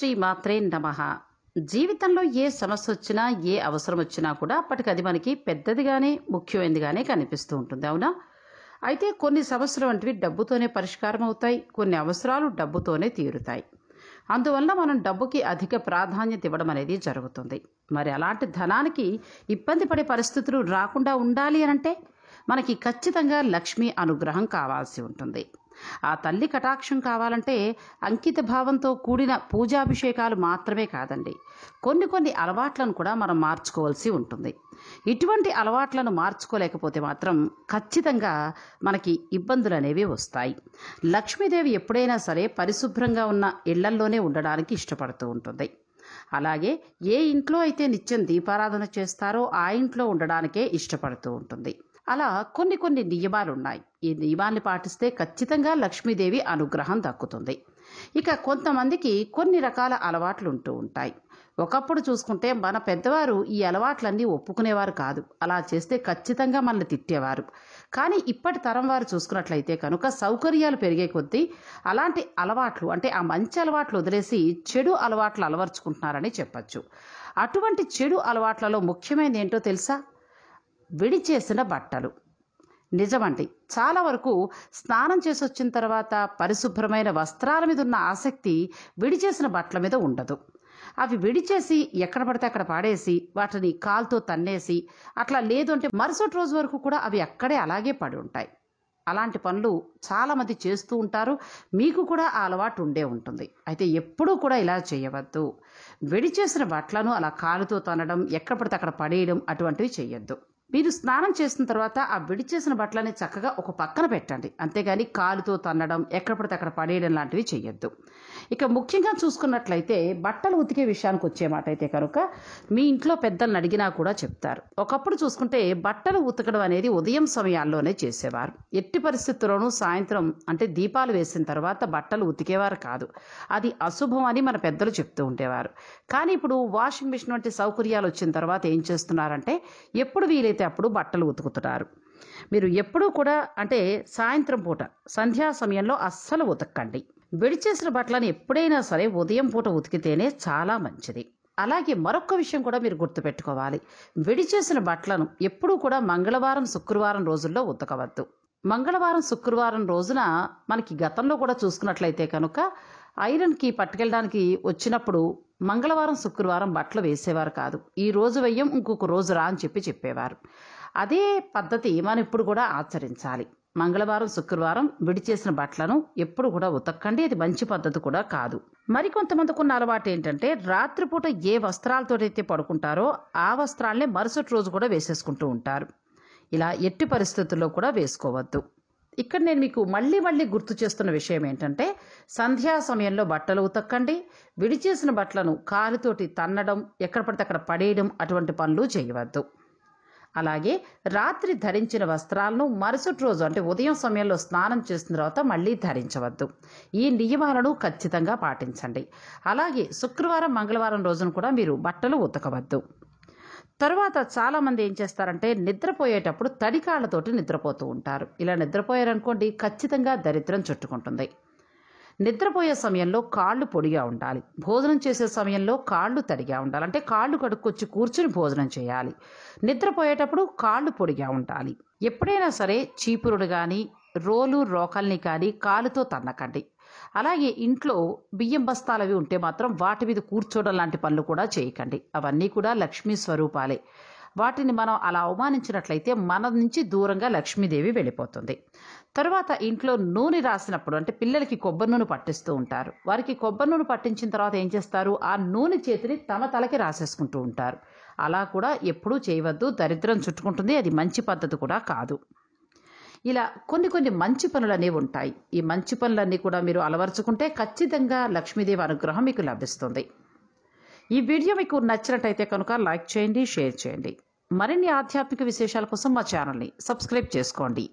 శ్రీ మాత్రే నమ జీవితంలో ఏ సమస్య వచ్చినా ఏ అవసరం వచ్చినా కూడా అప్పటికి అది మనకి పెద్దదిగానే ముఖ్యమైనదిగానే కనిపిస్తూ ఉంటుంది అవునా అయితే కొన్ని సమస్యలు వంటివి డబ్బుతోనే పరిష్కారం అవుతాయి కొన్ని అవసరాలు డబ్బుతోనే తీరుతాయి అందువల్ల మనం డబ్బుకి అధిక ప్రాధాన్యత ఇవ్వడం అనేది జరుగుతుంది మరి అలాంటి ధనానికి ఇబ్బంది పడే పరిస్థితులు రాకుండా ఉండాలి అనంటే మనకి ఖచ్చితంగా లక్ష్మీ అనుగ్రహం కావాల్సి ఉంటుంది ఆ తల్లి కటాక్షం కావాలంటే అంకిత భావంతో కూడిన పూజాభిషేకాలు మాత్రమే కాదండి కొన్ని కొన్ని అలవాట్లను కూడా మనం మార్చుకోవాల్సి ఉంటుంది ఇటువంటి అలవాట్లను మార్చుకోలేకపోతే మాత్రం ఖచ్చితంగా మనకి ఇబ్బందులు అనేవి వస్తాయి లక్ష్మీదేవి ఎప్పుడైనా సరే పరిశుభ్రంగా ఉన్న ఇళ్లల్లోనే ఉండడానికి ఇష్టపడుతూ ఉంటుంది అలాగే ఏ ఇంట్లో అయితే నిత్యం దీపారాధన చేస్తారో ఆ ఇంట్లో ఉండడానికే ఇష్టపడుతూ ఉంటుంది అలా కొన్ని కొన్ని నియమాలున్నాయి ఈ నియమాన్ని పాటిస్తే ఖచ్చితంగా లక్ష్మీదేవి అనుగ్రహం దక్కుతుంది ఇక కొంతమందికి కొన్ని రకాల అలవాట్లు ఉంటూ ఉంటాయి ఒకప్పుడు చూసుకుంటే మన పెద్దవారు ఈ అలవాట్లన్నీ ఒప్పుకునేవారు కాదు అలా చేస్తే ఖచ్చితంగా మనల్ని తిట్టేవారు కానీ ఇప్పటి తరం వారు చూసుకున్నట్లయితే కనుక సౌకర్యాలు పెరిగే కొద్దీ అలాంటి అలవాట్లు అంటే ఆ మంచి అలవాట్లు వదిలేసి చెడు అలవాట్లు అలవర్చుకుంటున్నారని చెప్పచ్చు అటువంటి చెడు అలవాట్లలో ముఖ్యమైనది ఏంటో తెలుసా విడిచేసిన బట్టలు నిజమండి చాలా వరకు స్నానం చేసి వచ్చిన తర్వాత పరిశుభ్రమైన వస్త్రాల మీద ఉన్న ఆసక్తి విడిచేసిన బట్టల మీద ఉండదు అవి విడిచేసి ఎక్కడ పడితే అక్కడ పాడేసి వాటిని కాలుతో తన్నేసి అట్లా లేదు అంటే మరుసటి రోజు వరకు కూడా అవి అక్కడే అలాగే పడి ఉంటాయి అలాంటి పనులు చాలామంది చేస్తూ ఉంటారు మీకు కూడా ఆ అలవాటు ఉండే ఉంటుంది అయితే ఎప్పుడూ కూడా ఇలా చేయవద్దు విడిచేసిన బట్టలను అలా కాలుతో తనడం ఎక్కడ పడితే అక్కడ పడేయడం అటువంటివి చేయొద్దు మీరు స్నానం చేసిన తర్వాత ఆ విడిచేసిన బట్టలని చక్కగా ఒక పక్కన పెట్టండి అంతేగాని కాలుతో తన్నడం ఎక్కడ పడితే అక్కడ పడేయడం లాంటివి చేయొద్దు ఇక ముఖ్యంగా చూసుకున్నట్లయితే బట్టలు ఉతికే విషయానికి వచ్చే మాట అయితే కనుక మీ ఇంట్లో పెద్దలను అడిగినా కూడా చెప్తారు ఒకప్పుడు చూసుకుంటే బట్టలు ఉతకడం అనేది ఉదయం సమయాల్లోనే చేసేవారు ఎట్టి పరిస్థితుల్లోనూ సాయంత్రం అంటే దీపాలు వేసిన తర్వాత బట్టలు ఉతికేవారు కాదు అది అశుభం అని మన పెద్దలు చెప్తూ ఉండేవారు కానీ ఇప్పుడు వాషింగ్ మిషన్ వంటి సౌకర్యాలు వచ్చిన తర్వాత ఏం చేస్తున్నారంటే ఎప్పుడు వీలైతే అయితే అప్పుడు బట్టలు ఉతుకుతున్నారు మీరు ఎప్పుడూ కూడా అంటే సాయంత్రం పూట సంధ్యా సమయంలో అస్సలు ఉతకండి విడిచేసిన బట్టలను ఎప్పుడైనా సరే ఉదయం పూట ఉతికితేనే చాలా మంచిది అలాగే మరొక విషయం కూడా మీరు గుర్తుపెట్టుకోవాలి విడిచేసిన బట్టలను ఎప్పుడూ కూడా మంగళవారం శుక్రవారం రోజుల్లో ఉతకవద్దు మంగళవారం శుక్రవారం రోజున మనకి గతంలో కూడా చూసుకున్నట్లయితే కనుక ఐరన్కి పట్టుకెళ్ళడానికి వచ్చినప్పుడు మంగళవారం శుక్రవారం బట్టలు వేసేవారు కాదు ఈ రోజు వెయ్యం ఇంకొక రోజు రా అని చెప్పి చెప్పేవారు అదే పద్ధతి మనం ఇప్పుడు కూడా ఆచరించాలి మంగళవారం శుక్రవారం విడిచేసిన బట్టలను ఎప్పుడు కూడా ఉతక్కండి అది మంచి పద్ధతి కూడా కాదు మరికొంతమందికి ఉన్న అలవాటు ఏంటంటే రాత్రిపూట ఏ వస్త్రాలతోటైతే పడుకుంటారో ఆ వస్త్రాలనే మరుసటి రోజు కూడా వేసేసుకుంటూ ఉంటారు ఇలా ఎట్టి పరిస్థితుల్లో కూడా వేసుకోవద్దు ఇక్కడ నేను మీకు మళ్ళీ మళ్ళీ గుర్తు చేస్తున్న విషయం ఏంటంటే సంధ్యా సమయంలో బట్టలు ఉతక్కండి విడిచేసిన బట్టలను కాలుతోటి తన్నడం ఎక్కడ పడితే అక్కడ పడేయడం అటువంటి పనులు చేయవద్దు అలాగే రాత్రి ధరించిన వస్త్రాలను మరుసటి రోజు అంటే ఉదయం సమయంలో స్నానం చేసిన తర్వాత మళ్ళీ ధరించవద్దు ఈ నియమాలను ఖచ్చితంగా పాటించండి అలాగే శుక్రవారం మంగళవారం రోజున కూడా మీరు బట్టలు ఉతకవద్దు తర్వాత చాలామంది ఏం చేస్తారంటే నిద్రపోయేటప్పుడు తడికాళ్ళతోటి నిద్రపోతూ ఉంటారు ఇలా నిద్రపోయారనుకోండి ఖచ్చితంగా దరిద్రం చుట్టుకుంటుంది నిద్రపోయే సమయంలో కాళ్ళు పొడిగా ఉండాలి భోజనం చేసే సమయంలో కాళ్ళు తడిగా ఉండాలి అంటే కాళ్ళు కడుక్కొచ్చి కూర్చుని భోజనం చేయాలి నిద్రపోయేటప్పుడు కాళ్ళు పొడిగా ఉండాలి ఎప్పుడైనా సరే చీపురుడు కానీ రోలు రోకల్ని కానీ కాలుతో తన్నకండి అలాగే ఇంట్లో బియ్యం బస్తాలు అవి ఉంటే మాత్రం వాటి మీద కూర్చోవడం లాంటి పనులు కూడా చేయకండి అవన్నీ కూడా లక్ష్మీ స్వరూపాలే వాటిని మనం అలా అవమానించినట్లయితే మన నుంచి దూరంగా లక్ష్మీదేవి వెళ్ళిపోతుంది తర్వాత ఇంట్లో నూనె రాసినప్పుడు అంటే పిల్లలకి కొబ్బరి నూనె పట్టిస్తూ ఉంటారు వారికి కొబ్బరి నూనె పట్టించిన తర్వాత ఏం చేస్తారు ఆ నూనె చేతిని తమ తలకి రాసేసుకుంటూ ఉంటారు అలా కూడా ఎప్పుడూ చేయవద్దు దరిద్రం చుట్టుకుంటుంది అది మంచి పద్ధతి కూడా కాదు ఇలా కొన్ని కొన్ని మంచి పనులనేవి ఉంటాయి ఈ మంచి పనులన్నీ కూడా మీరు అలవర్చుకుంటే ఖచ్చితంగా లక్ష్మీదేవి అనుగ్రహం మీకు లభిస్తుంది ఈ వీడియో మీకు నచ్చినట్టయితే కనుక లైక్ చేయండి షేర్ చేయండి మరిన్ని ఆధ్యాత్మిక విశేషాల కోసం మా ఛానల్ని సబ్స్క్రైబ్ చేసుకోండి